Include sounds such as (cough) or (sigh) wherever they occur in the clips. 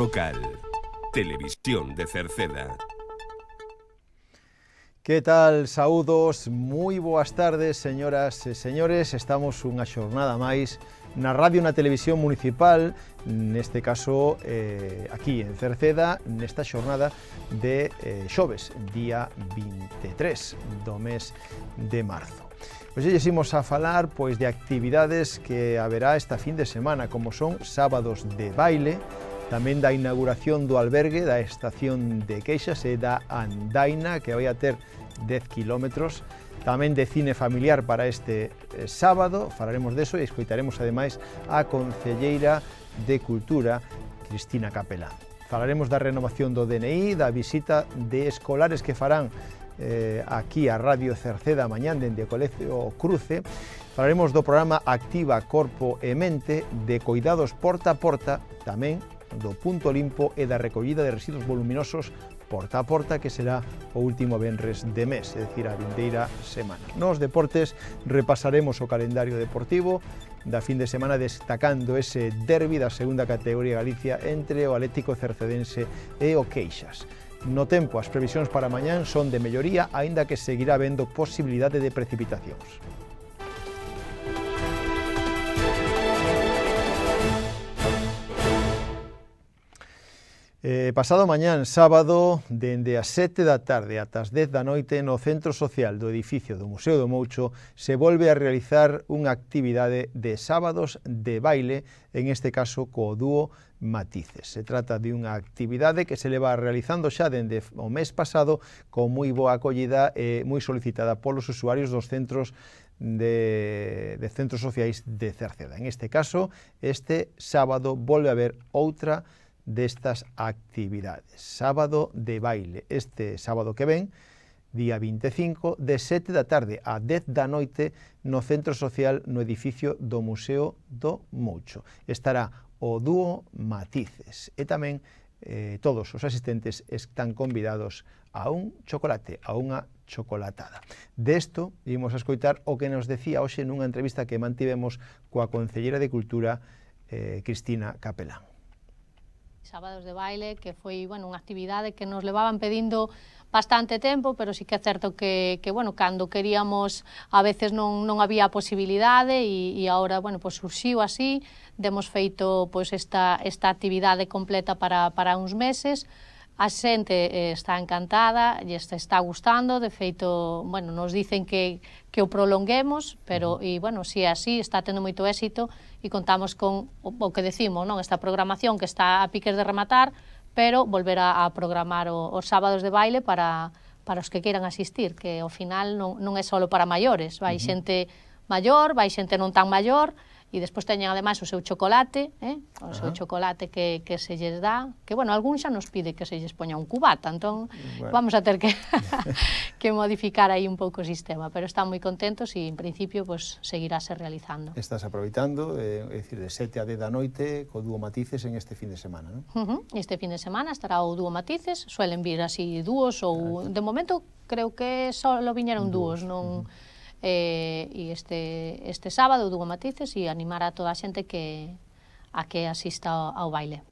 local. Televisión de Cerceda. Que tal? Saúdos, moi boas tardes, señoras e señores. Estamos unha xornada máis na radio na televisión municipal, neste caso eh, aquí en Cerceda, nesta xornada de eh, xoves, día 23 do mes de marzo. Pois elles imos a falar pois de actividades que haberá esta fin de semana, como son sábados de baile, Tamén da inauguración do albergue da estación de Queixas e da Andaina, que vai a ter 10 kilómetros. Tamén de cine familiar para este eh, sábado, falaremos deso e escoitaremos ademais a Concelleira de Cultura, Cristina Capela. Falaremos da renovación do DNI, da visita de escolares que farán eh, aquí a Radio Cerceda mañán dende o Colegio Cruce. Falaremos do programa Activa Corpo e Mente de Coidados Porta a Porta, tamén do punto limpo e da recollida de residuos voluminosos porta a porta que será o último venres de mes, é dicir, a vindeira semana. Nos deportes repasaremos o calendario deportivo da fin de semana destacando ese derbi da segunda categoría Galicia entre o Atlético Cercedense e o Queixas. No tempo, as previsións para mañán son de melloría, aínda que seguirá habendo posibilidade de precipitacións. Eh, pasado mañán, sábado, dende as 7 da tarde ata as 10 da noite no Centro Social do edificio do Museo do Moucho se volve a realizar unha actividade de sábados de baile, en este caso co dúo Matices. Se trata de unha actividade que se leva realizando xa dende o mes pasado con moi boa acollida e moi solicitada polos usuarios dos centros de, de centros sociais de Cerceda. En este caso, este sábado volve a haber outra actividade destas actividades. Sábado de baile, este sábado que ven, día 25, de 7 da tarde a 10 da noite no Centro Social no edificio do Museo do Moucho. Estará o dúo Matices e tamén eh, todos os asistentes están convidados a un chocolate, a unha chocolatada. Desto De imos a escoitar o que nos decía hoxe nunha entrevista que mantivemos coa Concellera de Cultura, eh, Cristina Capelán. Sábados de baile, que foi, bueno, unha actividade que nos levaban pedindo bastante tempo, pero sí que é certo que, que bueno, cando queríamos a veces non, non había posibilidade e, e agora, bueno, pues, surxiu así, demos feito pues, esta, esta actividade completa para, para uns meses, A xente eh, está encantada, e está, está gustando, de feito, bueno, nos dicen que, que o prolonguemos, pero, uh -huh. e, bueno, si é así, está tendo moito éxito e contamos con o, o que decimos, non? Esta programación que está a piques de rematar, pero volver a, a programar o, os sábados de baile para, para os que queiran asistir, que ao final non, non é só para maiores, vai uh -huh. xente maior, vai xente non tan maior, e despois teñen ademais o seu chocolate, eh? o seu uh -huh. chocolate que, que se lles dá, que bueno, algún xa nos pide que se lles poña un cubata, entón bueno. vamos a ter que, (laughs) que modificar aí un pouco o sistema, pero están moi contentos e en principio pues, se realizando. Estás aproveitando, eh, é dicir, de 7 a 10 da noite co dúo Matices en este fin de semana, non? Uh -huh. Este fin de semana estará o dúo Matices, suelen vir así dúos ou, uh -huh. de momento, creo que só viñeron dúos, non... Uh -huh eh, e este, este sábado dúo Matices e animar a toda a xente que a que asista ao, ao baile.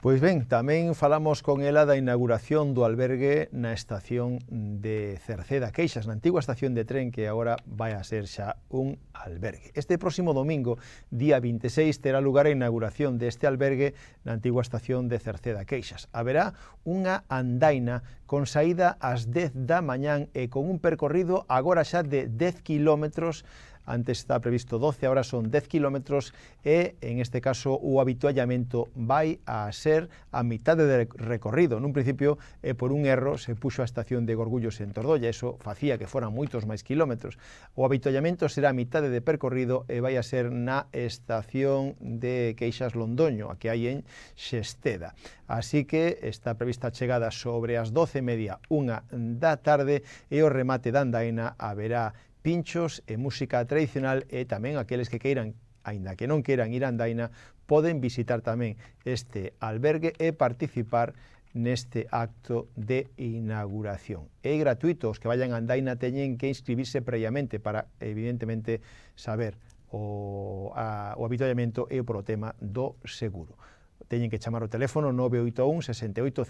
Pois ben, tamén falamos con ela da inauguración do albergue na estación de Cerceda Queixas, na antigua estación de tren que agora vai a ser xa un albergue. Este próximo domingo, día 26, terá lugar a inauguración deste albergue na antigua estación de Cerceda Queixas. Haberá unha andaina con saída ás 10 da mañán e con un percorrido agora xa de 10 kilómetros antes estaba previsto 12, ahora son 10 kilómetros e, en este caso, o habituallamento vai a ser a mitad de recorrido. Nun principio, e eh, por un erro, se puxo a estación de Gorgullos en Tordolla, eso facía que foran moitos máis kilómetros. O habituallamento será a mitad de percorrido e vai a ser na estación de Queixas Londoño, a que hai en Xesteda. Así que está prevista a chegada sobre as 12 media, unha da tarde, e o remate da andaina haberá pinchos e música tradicional e tamén aqueles que queiran aínda que non queiran ir a Andaina, poden visitar tamén este albergue e participar neste acto de inauguración. É gratuito, os que vayan a Andaina teñen que inscribirse previamente para, evidentemente, saber o, a, o avituallamento e o protema do seguro teñen que chamar o teléfono 981 68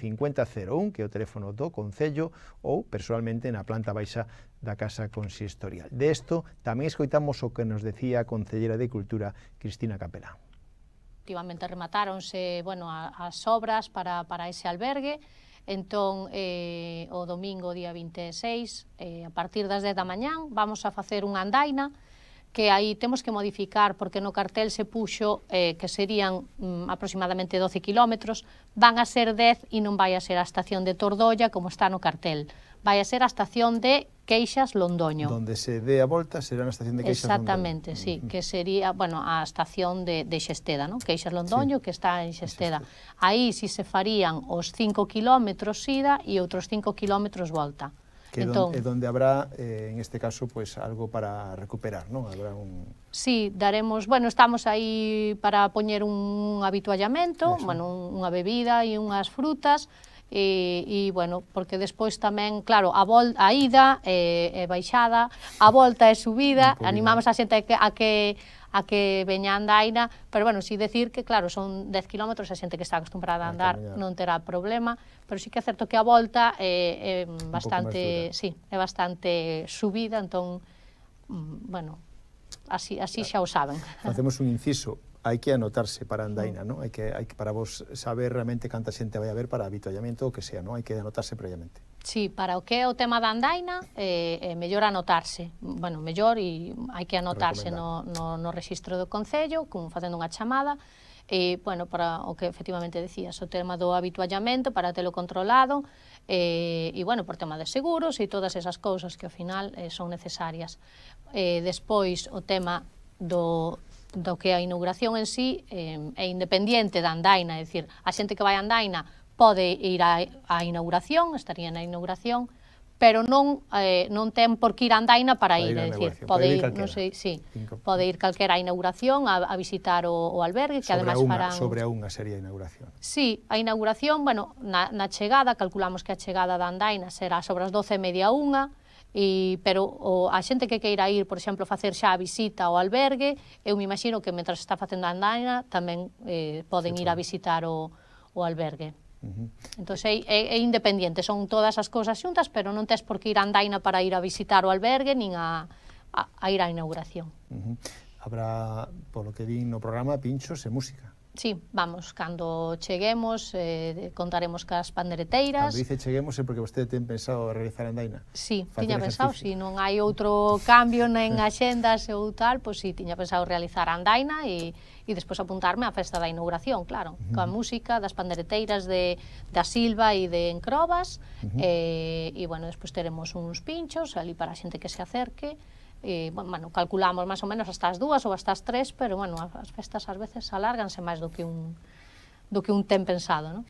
que é o teléfono do Concello, ou personalmente na planta baixa da Casa Consistorial. De isto tamén escoitamos o que nos decía a Concellera de Cultura, Cristina Capelán. Efectivamente rematáronse bueno, as obras para, para ese albergue, Entón, eh, o domingo, día 26, eh, a partir das 10 da mañán, vamos a facer unha andaina que aí temos que modificar porque no cartel se puxo eh, que serían mm, aproximadamente 12 kilómetros, van a ser 10 e non vai a ser a estación de Tordolla como está no cartel, vai a ser a estación de Queixas Londoño. Donde se dé a volta será na estación de Queixas Exactamente, Londoño. Exactamente, sí, que sería, bueno, a estación de, de Xesteda, ¿no? Queixas Londoño, sí. que está en Xesteda. Xesteda. Aí si se farían os 5 kilómetros ida e outros 5 kilómetros volta que entón, é donde habrá, eh, en este caso, pues, algo para recuperar, non? Habrá un... Sí, daremos, bueno, estamos aí para poñer un habituallamento, bueno, unha bebida e unhas frutas, e, e bueno, porque despois tamén, claro, a vol a ida é, eh, é baixada, a volta é subida, animamos a xente a que, a que a que veña a andaina, pero bueno, si decir que claro, son 10 km, a xente que está acostumbrada a andar a non terá problema, pero sí que é certo que a volta eh, é, é bastante, sí, é bastante subida, entón mm, bueno, así así xa o saben. Facemos un inciso, hai que anotarse para Andaina, mm. non? Hai que hai que para vos saber realmente canta xente vai haber para avituallamento ou que sea, non? Hai que anotarse previamente. Sí, para o que é o tema da Andaina, eh, é eh, eh, mellor anotarse. Bueno, mellor e hai que anotarse no, no, no registro do Concello, como facendo unha chamada, e, bueno, para o que efectivamente decías, o tema do habituallamento, para telo controlado, e, eh, e bueno, por tema de seguros e todas esas cousas que ao final eh, son necesarias. Eh, despois, o tema do, do que a inauguración en sí eh, é independente da andaina, é dicir, a xente que vai a andaina pode ir á, a inauguración, estaría na inauguración, pero non eh, non ten por que ir a Andaina para, para ir, ir é dicir, pode ir, non sei, sí, pode ir calquera a inauguración a, a visitar o, o albergue que ademais farán sobre a unha sería a inauguración. Sí, a inauguración, bueno, na, na chegada calculamos que a chegada da Andaina será sobre as 12:30 a 1 e, pero o, a xente que queira ir, por exemplo, facer xa a visita ao albergue, eu me imagino que mentras está facendo a andaina tamén eh, poden ir a visitar o, o albergue. Uh -huh. Entón, é, é, é independente, son todas as cousas xuntas, pero non tes por que ir a andaina para ir a visitar o albergue, nin a, a, a ir á inauguración. Uh -huh. Habrá, polo que din no programa, pinchos e música. Sí, vamos, cando cheguemos eh, contaremos cas pandereteiras. Cando dice cheguemos é porque vostede ten pensado realizar andaina. Sí, Fácil tiña pensado, se si non hai outro cambio nen axendas ou tal, pois pues, si sí, tiña pensado realizar andaina e, e despois apuntarme á festa da inauguración, claro, uh -huh. coa música das pandereteiras de, da Silva e de Encrobas, uh -huh. eh, e, bueno, despois teremos uns pinchos ali para a xente que se acerque, e, bueno, calculamos máis ou menos hasta as dúas ou hasta as tres, pero, bueno, as festas ás veces alárganse máis do que un, do que un ten pensado, non?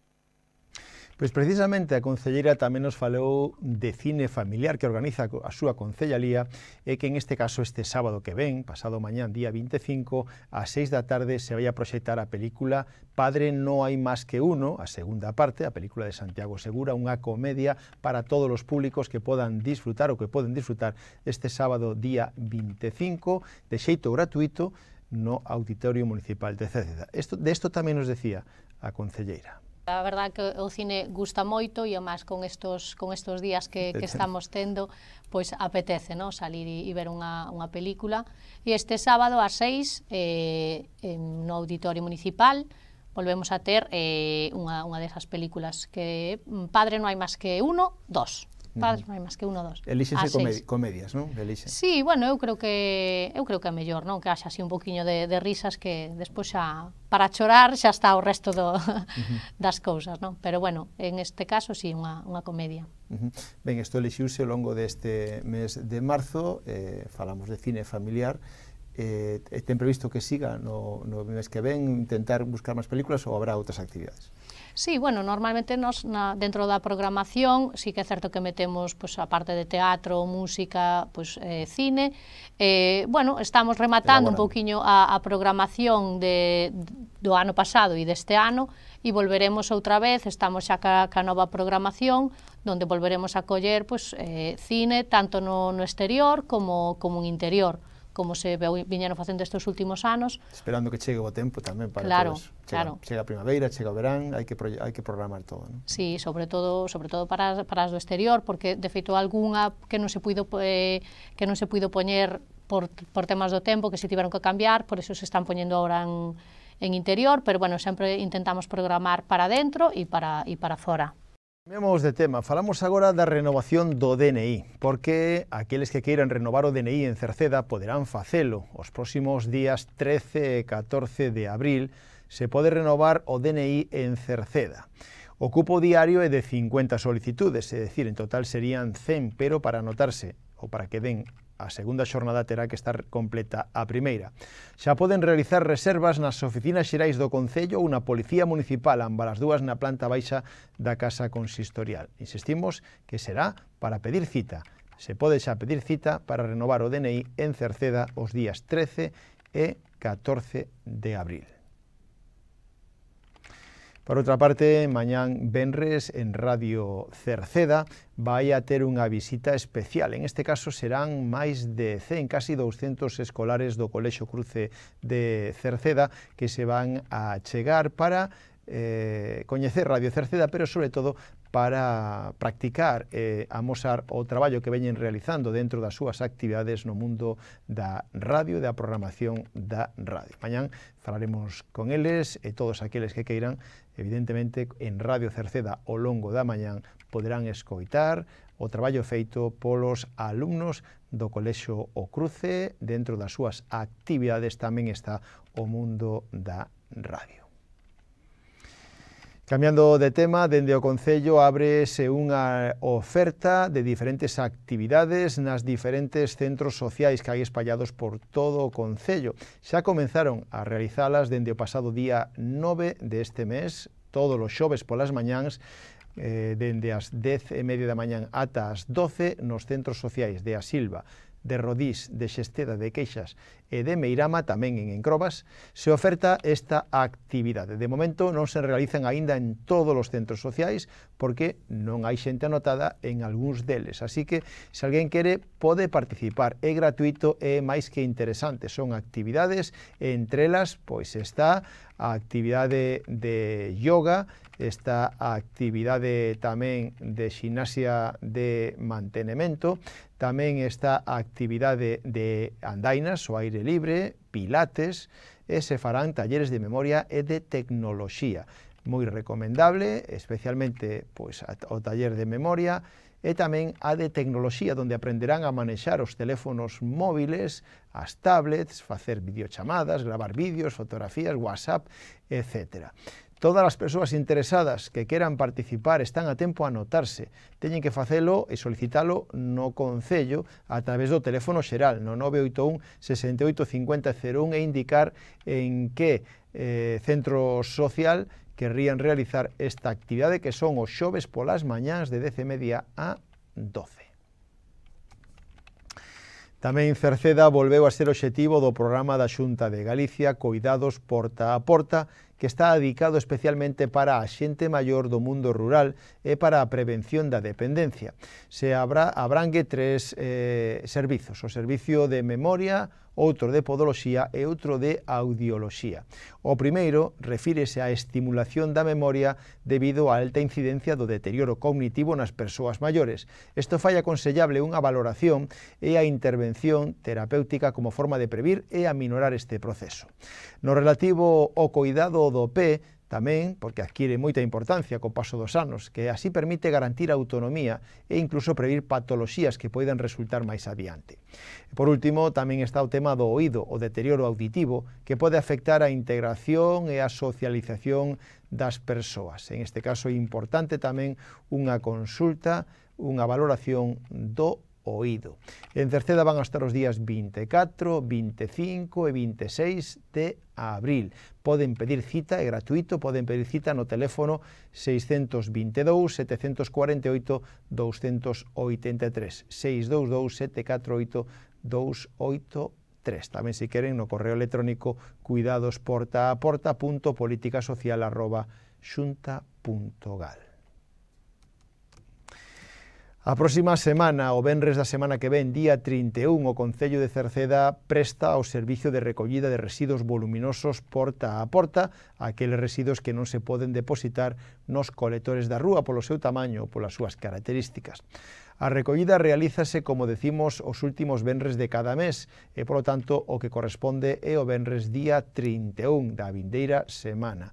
Pois precisamente a Concelleira tamén nos falou de cine familiar que organiza a súa Concellalía e que en este caso este sábado que ven, pasado mañán día 25, a 6 da tarde se vai a proxectar a película Padre no hai máis que uno, a segunda parte, a película de Santiago Segura, unha comedia para todos os públicos que podan disfrutar ou que poden disfrutar este sábado día 25 de xeito gratuito no Auditorio Municipal de Cededa. de isto tamén nos decía a Concelleira. A verdad que o cine gusta moito e máis con estos con estos días que, que estamos tendo, pois apetece, no, salir e, ver unha unha película. E este sábado a 6 eh en no auditorio municipal volvemos a ter eh, unha, unha desas películas que mm, Padre non hai máis que uno, dos. Padres non máis que un ou dos. Elixense comedi comedias, non? Elixen. Sí, bueno, eu creo que eu creo que é mellor, non? Que haxa así un poquiño de, de risas que despois xa para chorar xa está o resto do, uh -huh. das cousas, non? Pero bueno, en este caso sí unha, unha comedia. Uh -huh. Ben, isto elixiuse ao longo deste mes de marzo, eh, falamos de cine familiar, eh, ten previsto que siga no, no mes que ven intentar buscar máis películas ou habrá outras actividades? Sí, bueno, normalmente nos na, dentro da programación sí que é certo que metemos pues, a parte de teatro, música, pues, eh, cine. Eh, bueno, estamos rematando un poquinho a, a programación de, do ano pasado e deste ano e volveremos outra vez, estamos xa ca, ca nova programación donde volveremos a coller pues, eh, cine tanto no, no exterior como, como en interior como se viñeron facendo estes últimos anos. Esperando que chegue o tempo tamén para claro, todos. Chega, claro. chega a primavera, chega o verán, hai que, hai que programar todo. Non? Sí, sobre todo, sobre todo para, para as do exterior, porque de feito algunha que non se puido, eh, que non se puido poñer por, por temas do tempo, que se tiveron que cambiar, por eso se están poñendo ahora en, en interior, pero bueno, sempre intentamos programar para dentro e para, e para fora. Cambiamos de tema, falamos agora da renovación do DNI, porque aqueles que queiran renovar o DNI en Cerceda poderán facelo. Os próximos días 13 e 14 de abril se pode renovar o DNI en Cerceda. O cupo diario é de 50 solicitudes, é dicir, en total serían 100, pero para anotarse ou para que den a segunda xornada terá que estar completa a primeira. Xa poden realizar reservas nas oficinas xerais do Concello ou na Policía Municipal, ambas as dúas na planta baixa da Casa Consistorial. Insistimos que será para pedir cita. Se pode xa pedir cita para renovar o DNI en Cerceda os días 13 e 14 de abril. Por outra parte, mañán Benres en Radio Cerceda vai a ter unha visita especial. En este caso serán máis de 100, casi 200 escolares do Colexo Cruce de Cerceda que se van a chegar para eh, coñecer Radio Cerceda, pero sobre todo para practicar e eh, amosar o traballo que veñen realizando dentro das súas actividades no mundo da radio e da programación da radio. Mañán falaremos con eles e todos aqueles que queiran, evidentemente, en Radio Cerceda ao longo da mañán poderán escoitar o traballo feito polos alumnos do Colexo O Cruce. Dentro das súas actividades tamén está o mundo da radio. Cambiando de tema, dende o Concello ábrese unha oferta de diferentes actividades nas diferentes centros sociais que hai espallados por todo o Concello. Xa comenzaron a realizalas dende o pasado día 9 deste mes, todos os xoves polas mañáns, eh, dende as 10 e media da mañán ata as 12 nos centros sociais de A Silva, de Rodís, de Xesteda, de Queixas e de Meirama, tamén en Encrobas, se oferta esta actividade. De momento non se realizan aínda en todos os centros sociais porque non hai xente anotada en algúns deles. Así que, se alguén quere, pode participar. É gratuito e máis que interesante. Son actividades, entre elas, pois está a actividade de yoga, esta actividade tamén de xinasia de mantenemento, tamén está a actividade de andainas, o aire aire libre, pilates, e se farán talleres de memoria e de tecnoloxía. Moi recomendable, especialmente pois, o taller de memoria, e tamén a de tecnoloxía, onde aprenderán a manexar os teléfonos móviles, as tablets, facer videochamadas, gravar vídeos, fotografías, WhatsApp, etcétera. Todas as persoas interesadas que queran participar están a tempo a anotarse. Teñen que facelo e solicitalo no Concello a través do teléfono xeral, no 981 68 50 01 e indicar en que eh, centro social querrían realizar esta actividade que son os xoves polas mañás de 10 e media a 12. Tamén Cerceda volveu a ser obxectivo do programa da Xunta de Galicia Coidados Porta a Porta que está dedicado especialmente para a xente maior do mundo rural e para a prevención da dependencia. Se abra, abrangue tres eh, servizos, o servicio de memoria, outro de podoloxía e outro de audioloxía. O primeiro refírese á estimulación da memoria debido á alta incidencia do deterioro cognitivo nas persoas maiores. Isto fai aconsellable unha valoración e a intervención terapéutica como forma de previr e aminorar este proceso. No relativo ao coidado do pé tamén, porque adquire moita importancia co paso dos anos, que así permite garantir a autonomía e incluso previr patoloxías que poidan resultar máis adiante. Por último, tamén está o tema do oído, o deterioro auditivo, que pode afectar a integración e a socialización das persoas. En este caso, é importante tamén unha consulta, unha valoración do oído. En Cerceda van a estar os días 24, 25 e 26 de abril. Poden pedir cita, é gratuito, poden pedir cita no teléfono 622 748 283, 622 748 283. Tamén se queren no correo electrónico cuidadosportaaporta.politicasocial.xunta.gal. A próxima semana, o venres da semana que ven, día 31, o Concello de Cerceda presta o servicio de recollida de residuos voluminosos porta a porta aqueles residuos que non se poden depositar nos coletores da rúa polo seu tamaño ou polas súas características. A recollida realízase, como decimos, os últimos venres de cada mes e, polo tanto, o que corresponde é o venres día 31 da vindeira semana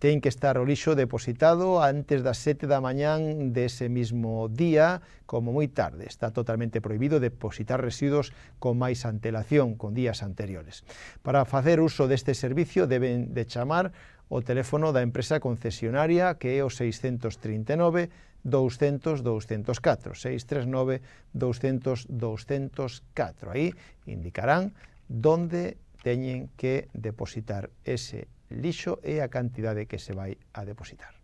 ten que estar o lixo depositado antes das 7 da mañán dese mesmo día, como moi tarde. Está totalmente prohibido depositar residuos con máis antelación, con días anteriores. Para facer uso deste servicio deben de chamar o teléfono da empresa concesionaria que é o 639 200 204, 639 200 204. Aí indicarán donde teñen que depositar ese lixo é a cantidade que se vai a depositar.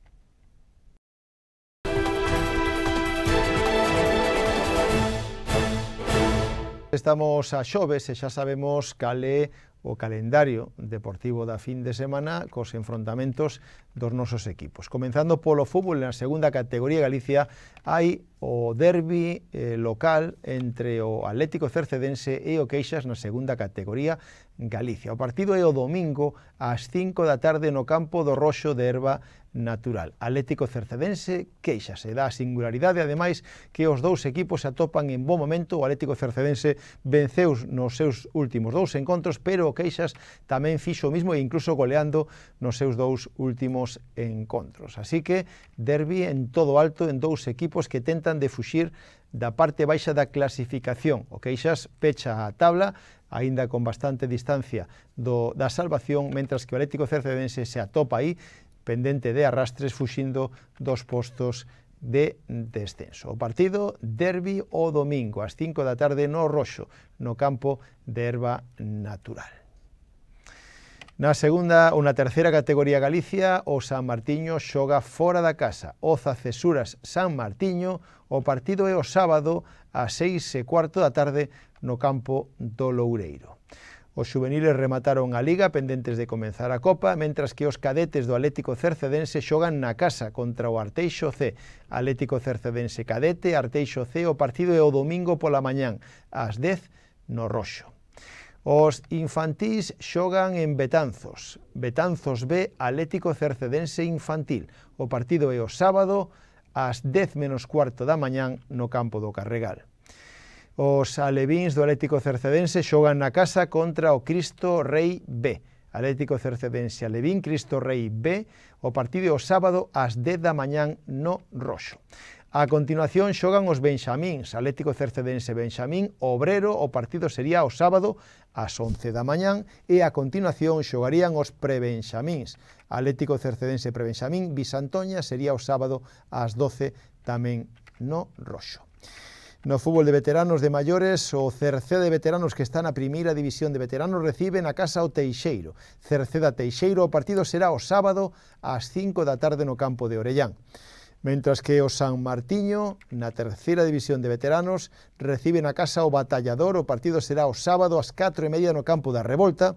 Estamos a xoves e xa sabemos cal é o calendario deportivo da fin de semana cos enfrontamentos dos nosos equipos. Comenzando polo fútbol na segunda categoría Galicia, hai o derbi eh, local entre o Atlético Cercedense e o Queixas na segunda categoría Galicia. O partido é o domingo ás 5 da tarde no campo do Roxo de Herba natural. Atlético Cercedense queixase, da singularidade, ademais, que os dous equipos se atopan en bom momento, o Atlético Cercedense venceu nos seus últimos dous encontros, pero o Queixas tamén fixo o mismo e incluso goleando nos seus dous últimos encontros. Así que derbi en todo alto en dous equipos que tentan de fuxir da parte baixa da clasificación. O Queixas pecha a tabla, aínda con bastante distancia do, da salvación, mentras que o Atlético Cercedense se atopa aí pendente de arrastres fuxindo dos postos de descenso. O partido derbi o domingo ás 5 da tarde no Roxo, no campo de erva natural. Na segunda ou na terceira categoría Galicia, o San Martiño xoga fora da casa. Oza Cesuras San Martiño, o partido é o sábado ás 6 e cuarto da tarde no campo do Loureiro. Os juveniles remataron a Liga pendentes de comenzar a Copa, mentras que os cadetes do Atlético Cercedense xogan na casa contra o Arteixo C. Atlético Cercedense cadete, Arteixo C, o partido é o domingo pola mañán, ás 10 no Roxo. Os infantís xogan en Betanzos. Betanzos B, Atlético Cercedense Infantil. O partido é o sábado ás 10 menos cuarto da mañán no campo do Carregal. Os alevíns do Atlético Cercedense xogan na casa contra o Cristo Rei B. Atlético Cercedense Alevín, Cristo Rei B, o partido o sábado ás 10 da mañán no Roxo. A continuación xogan os Benxamíns, Atlético Cercedense Benxamín, Obrero, o partido sería o sábado ás 11 da mañán e a continuación xogarían os Prebenxamíns, Atlético Cercedense Prebenxamín, Bisantoña sería o sábado ás 12 tamén no Roxo. No fútbol de veteranos de maiores, o Cerceda de veteranos que está na primeira división de veteranos reciben a casa o Teixeiro. Cerceda Teixeiro, o partido será o sábado ás 5 da tarde no campo de Orellán. Mentras que o San Martiño, na terceira división de veteranos, reciben a casa o Batallador, o partido será o sábado ás 4 e media no campo da Revolta,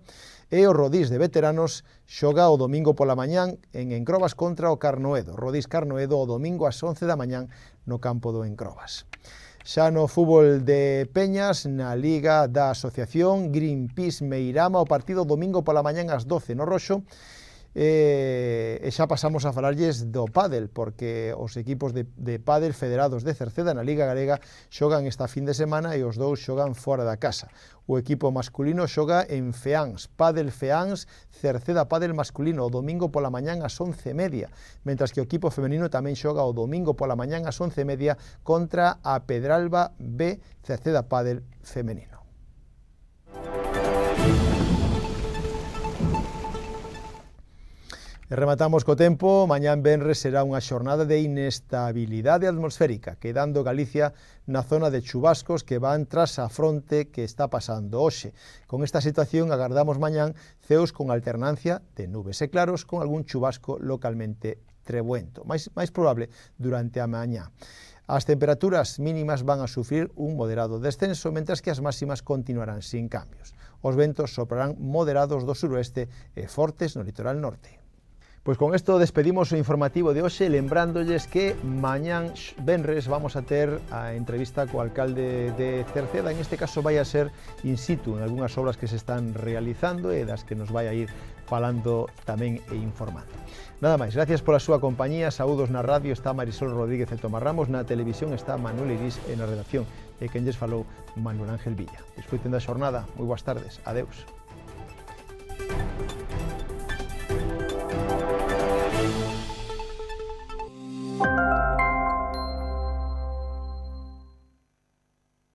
e o Rodís de veteranos xoga o domingo pola mañán en Encrobas contra o Carnoedo. Rodís Carnoedo o domingo ás 11 da mañán no campo do Encrobas. Xa no fútbol de Peñas, na Liga da Asociación, Greenpeace Meirama, o partido domingo pola mañán ás 12 no Roxo, Eh, e xa pasamos a falarlles do pádel, porque os equipos de, de pádel federados de Cerceda na Liga Galega xogan esta fin de semana e os dous xogan fora da casa. O equipo masculino xoga en Feáns, Pádel Feáns, Cerceda Pádel Masculino, o domingo pola mañán ás 11.30, mentras que o equipo femenino tamén xoga o domingo pola mañán ás 11.30 contra a Pedralba B Cerceda Pádel Femenino. E rematamos co tempo, mañán Benres será unha xornada de inestabilidade atmosférica, quedando Galicia na zona de chubascos que van tras a fronte que está pasando hoxe. Con esta situación agardamos mañán ceos con alternancia de nubes e claros con algún chubasco localmente trebuento, máis, máis probable durante a mañá. As temperaturas mínimas van a sufrir un moderado descenso, mentras que as máximas continuarán sin cambios. Os ventos soprarán moderados do suroeste e fortes no litoral norte. Pois con isto despedimos o informativo de hoxe lembrándolles que mañán venres vamos a ter a entrevista co alcalde de Cerceda, en este caso vai a ser in situ en algunhas obras que se están realizando e das que nos vai a ir falando tamén e informando. Nada máis, gracias pola súa compañía, saúdos na radio está Marisol Rodríguez e Tomás Ramos, na televisión está Manuel Iris e na redacción e quenlles falou Manuel Ángel Villa. Disfruten da xornada, moi boas tardes, adeus.